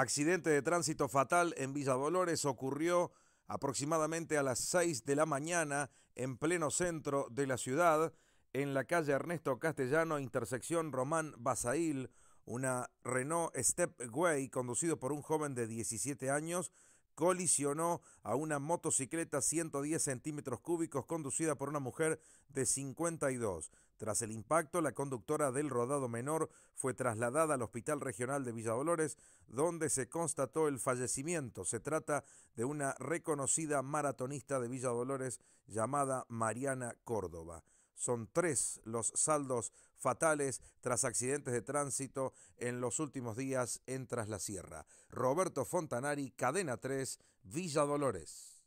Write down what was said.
Accidente de tránsito fatal en Villa Dolores ocurrió aproximadamente a las 6 de la mañana en pleno centro de la ciudad, en la calle Ernesto Castellano, intersección Román Basail, una Renault Stepway conducido por un joven de 17 años colisionó a una motocicleta 110 centímetros cúbicos conducida por una mujer de 52. Tras el impacto, la conductora del rodado menor fue trasladada al Hospital Regional de Villa Dolores, donde se constató el fallecimiento. Se trata de una reconocida maratonista de Villa Dolores llamada Mariana Córdoba. Son tres los saldos fatales tras accidentes de tránsito en los últimos días en Traslasierra. Sierra. Roberto Fontanari, Cadena 3, Villa Dolores.